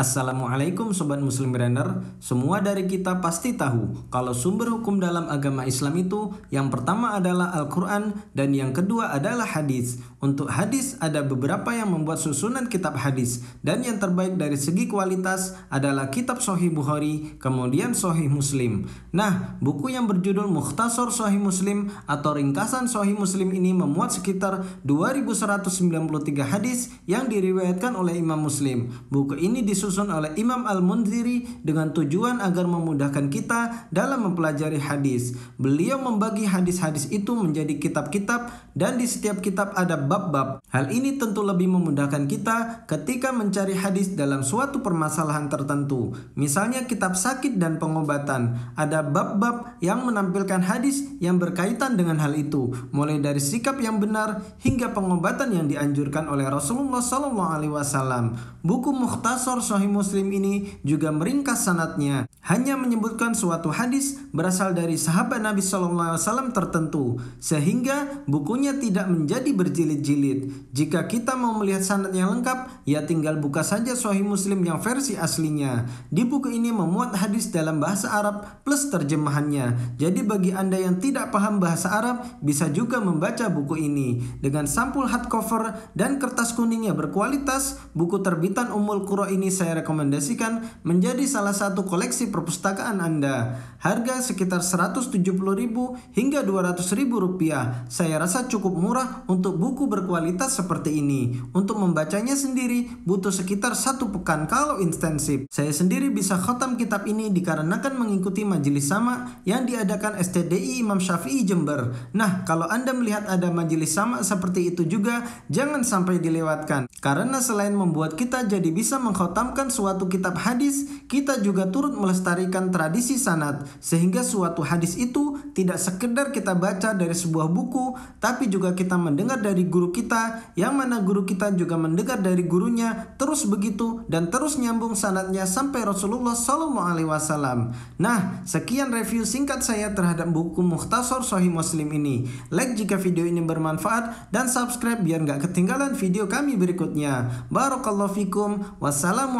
Assalamualaikum Sobat Muslim Brander Semua dari kita pasti tahu Kalau sumber hukum dalam agama Islam itu Yang pertama adalah Al-Quran Dan yang kedua adalah hadis Untuk hadis ada beberapa yang membuat susunan kitab hadis Dan yang terbaik dari segi kualitas Adalah kitab Sohih Bukhari Kemudian Sohih Muslim Nah, buku yang berjudul Mukhtasar Sohih Muslim Atau Ringkasan Sohih Muslim ini Memuat sekitar 2193 hadis Yang diriwayatkan oleh Imam Muslim Buku ini disusun disusun oleh Imam Al-Munziri dengan tujuan agar memudahkan kita dalam mempelajari hadis. Beliau membagi hadis-hadis itu menjadi kitab-kitab dan di setiap kitab ada bab-bab. Hal ini tentu lebih memudahkan kita ketika mencari hadis dalam suatu permasalahan tertentu. Misalnya kitab sakit dan pengobatan, ada bab-bab yang menampilkan hadis yang berkaitan dengan hal itu, mulai dari sikap yang benar hingga pengobatan yang dianjurkan oleh Rasulullah SAW. Buku Mukhtasar Sahih Muslim ini juga meringkas sanatnya, hanya menyebutkan suatu hadis berasal dari sahabat Nabi Shallallahu Alaihi Wasallam tertentu, sehingga bukunya tidak menjadi berjilid-jilid. Jika kita mau melihat sanat yang lengkap, ya tinggal buka saja Sahih Muslim yang versi aslinya. Di buku ini memuat hadis dalam bahasa Arab plus terjemahannya. Jadi bagi anda yang tidak paham bahasa Arab bisa juga membaca buku ini dengan sampul hardcover dan kertas kuningnya berkualitas. Buku terbitan Umul Kuro ini saya saya rekomendasikan menjadi salah satu koleksi perpustakaan Anda. Harga sekitar 170.000 hingga 200.000 rupiah. Saya rasa cukup murah untuk buku berkualitas seperti ini. Untuk membacanya sendiri butuh sekitar satu pekan kalau intensif. Saya sendiri bisa khotam kitab ini dikarenakan mengikuti majelis sama yang diadakan STDI Imam Syafi'i Jember. Nah, kalau Anda melihat ada majelis sama seperti itu juga, jangan sampai dilewatkan. Karena selain membuat kita jadi bisa mengkhotamkan mengamalkan suatu kitab hadis, kita juga turut melestarikan tradisi sanad sehingga suatu hadis itu tidak sekedar kita baca dari sebuah buku, tapi juga kita mendengar dari guru kita, yang mana guru kita juga mendengar dari gurunya, terus begitu dan terus nyambung sanadnya sampai Rasulullah Shallallahu Alaihi Wasallam. Nah, sekian review singkat saya terhadap buku Mukhtasar Sahih Muslim ini. Like jika video ini bermanfaat dan subscribe biar nggak ketinggalan video kami berikutnya. Barakallahu fikum. Wassalamu